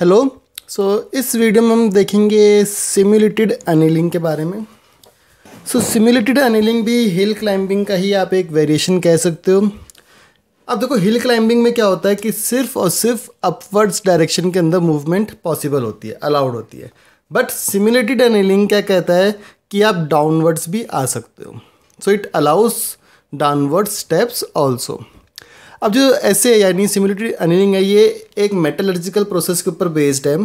Hello सो इस video में हम देखेंगे सिम्युलेटेड अनिलिंग के बारे में सो सिम्युलेटेड अनिलिंग भी हिल क्लाइंबिंग का ही आप एक वेरिएशन कह सकते हो अब देखो हिल क्लाइंबिंग में क्या होता है कि सिर्फ और सिर्फ अपवर्ड्स डायरेक्शन के अंदर मूवमेंट पॉसिबल होती है अलाउड होती है बट सिम्युलेटेड अनिलिंग क्या कहता है कि आप डाउनवर्ड्स भी आ सकते हो so it allows downward steps also अब जो ऐसे यानी सिमिलिटी अनिलिंग है ये एक मेटलर्जिकल प्रोसेस के ऊपर बेस्ड है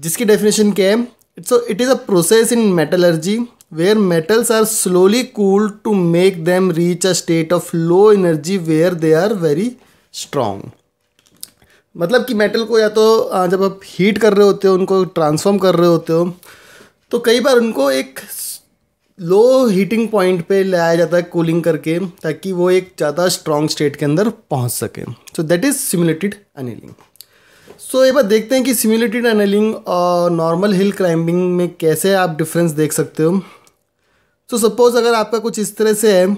जिसकी डेफिनेशन क्या है it's it is a process in metallurgy where metals are slowly cool to make them reach a state of low energy where they are very strong मतलब कि मेटल को या तो जब आप हीट कर रहे होते हो उनको ट्रांसफॉर्म कर रहे होते हो तो कई बार उनको एक लो हीटिंग पॉइंट पे लाया जाता है कूलिंग करके ताकि वो एक ज़्यादा स्ट्रॉन्ग स्टेट के अंदर पहुंच सके so that is simulated annealing so एक बार देखते हैं कि सिमुलेटेड अनिलिंग और नॉर्मल हिल क्लाइंबिंग में कैसे आप डिफरेंस देख सकते हो सो so, सपोज अगर आपका कुछ इस तरह से है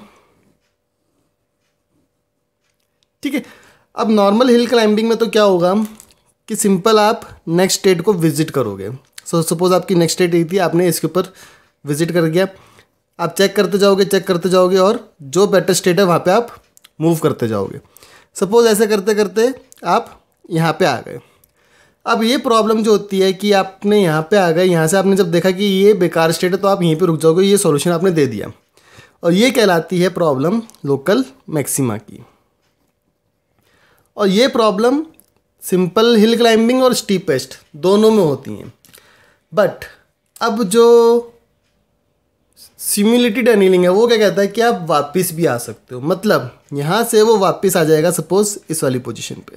ठीक है अब नॉर्मल हिल क्लाइंबिंग में तो क्या होगा कि सिंपल आप नेक्स्ट स्टेट को विजिट करोगे सो so, सपोज आपकी नेक्स्ट स्टेट यही थी आपने इसके ऊपर विजिट कर गया आप चेक करते जाओगे चेक करते जाओगे और जो बेटर स्टेट है वहाँ पे आप मूव करते जाओगे सपोज़ ऐसे करते करते आप यहाँ पे आ गए अब ये प्रॉब्लम जो होती है कि आपने यहाँ पे आ गए यहाँ से आपने जब देखा कि ये बेकार स्टेट है तो आप यहीं पे रुक जाओगे ये सॉल्यूशन आपने दे दिया और ये कहलाती है प्रॉब्लम लोकल मैक्सिमा की और ये प्रॉब्लम सिंपल हिल क्लाइंबिंग और स्टीपेस्ट दोनों में होती हैं बट अब जो सिम्युलेटेड एनीलिंग है वो क्या कहता है कि आप वापस भी आ सकते हो मतलब यहाँ से वो वापस आ जाएगा सपोज इस वाली पोजीशन पे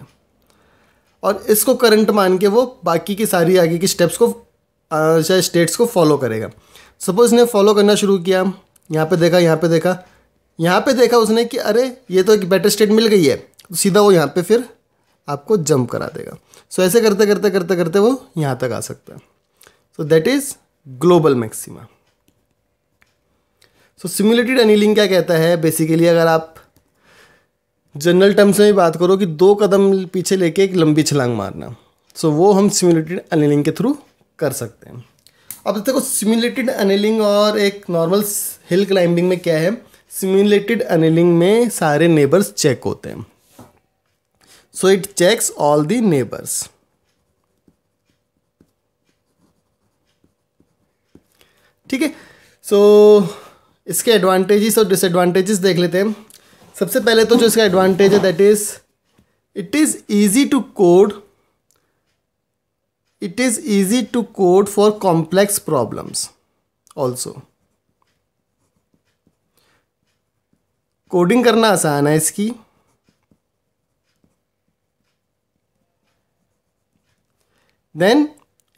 और इसको करंट मान के वो बाकी की सारी आगे की स्टेप्स को चाहे स्टेट्स को फॉलो करेगा सपोज इसने फॉलो करना शुरू किया यहाँ पे देखा यहाँ पे देखा यहाँ पे देखा उसने कि अरे ये तो एक बेटर स्टेट मिल गई है तो सीधा वो यहाँ पर फिर आपको जंप करा देगा सो ऐसे करते करते करते करते वो यहाँ तक आ सकता है so that is global maxima so simulated annealing क्या कहता है बेसिकली अगर आप जनरल टर्म्स में बात करो कि दो कदम पीछे लेके एक लंबी छलांग मारना सो so, वो हम सिमुलेटेड एनीलिंग के थ्रू कर सकते हैं अब देखो सिमुलेटेड एनीलिंग और एक नॉर्मल हिल क्लाइंबिंग में क्या है सिमुलेटेड एनीलिंग में सारे नेबर्स चेक होते हैं so it checks all the neighbours ठीक है सो इसके एडवांटेजेस और डिसएडवांटेजेस देख लेते हैं सबसे पहले तो जो इसका एडवांटेज है that is it is easy to code it is easy to code for complex problems also coding करना आसान है इसकी then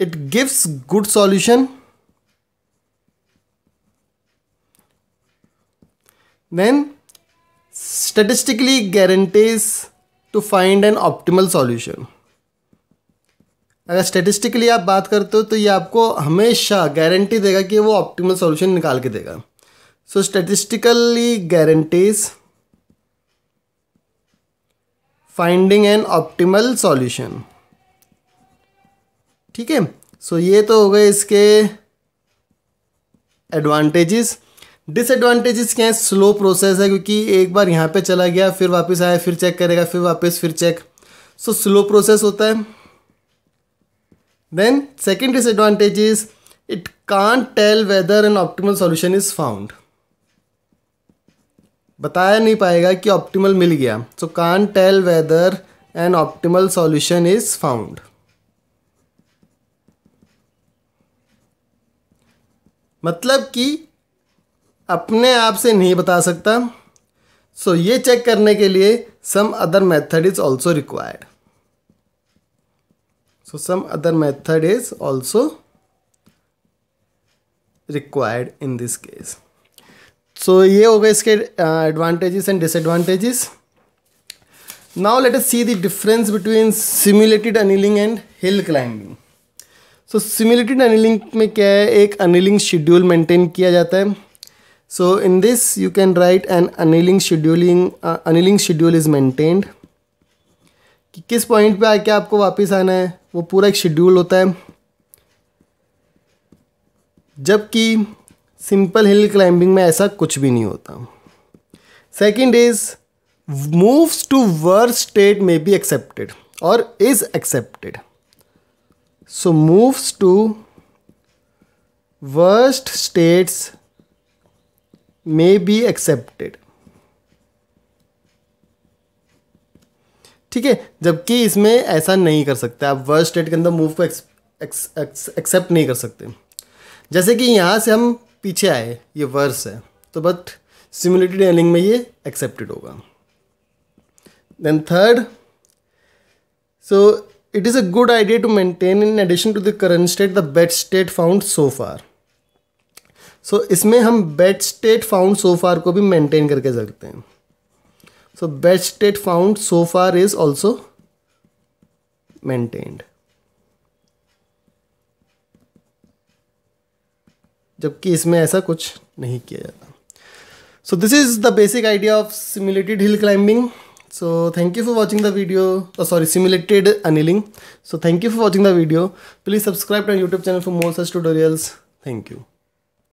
it gives good solution Then statistically guarantees to find an optimal solution. अगर statistically आप बात करते हो तो ये आपको हमेशा गारंटी देगा कि वो ऑप्टिमल सॉल्यूशन निकाल के देगा so statistically guarantees finding an optimal solution ठीक है सो ये तो हो गए इसके एडवांटेजेस डिसएडवांटेजेस क्या है स्लो प्रोसेस है क्योंकि एक बार यहाँ पे चला गया फिर वापस आया फिर चेक करेगा फिर वापस फिर चेक सो स्लो प्रोसेस होता है then second disadvantage is it can't tell whether an optimal solution is found बताया नहीं पाएगा कि ऑप्टिमल मिल गया so can't tell whether an optimal solution is found मतलब कि अपने आप से नहीं बता सकता सो so, ये चेक करने के लिए some other method is also required so some other method is also required in this case so ये हो गए इसके advantages and disadvantages now let us see the difference between simulated annealing and hill climbing so simulated annealing में क्या है एक annealing schedule maintain किया जाता है So in this you can write an annealing scheduling, uh, annealing schedule is maintained. कि किस point पे आके आपको वापस आना है वो पूरा एक शेड्यूल होता है जबकि सिंपल हिल क्लाइंबिंग में ऐसा कुछ भी नहीं होता second is moves to worse state में बी एक्सेप्टेड और is accepted so moves to worst states may be accepted ठीक है जबकि इसमें ऐसा नहीं कर सकते आप वर्ड स्टेट के अंदर मूव को एक्सेप्ट नहीं कर सकते जैसे कि यहाँ से हम पीछे आए ये वर्स है तो बट सिमुलेटेड डेलिंग में ये एक्सेप्टेड होगा then third so it is a good idea to maintain in addition to the current state the best state found so far so इसमें हम बेस्ट स्टेट फाउंड सोफार को भी maintain करके सकते हैं so best state found so far is also maintained जबकि इसमें ऐसा कुछ नहीं किया जाता so this is the basic idea of simulated hill climbing so thank you for watching the video sorry simulated annealing so thank you for watching the video please subscribe to YouTube channel for more such tutorials thank you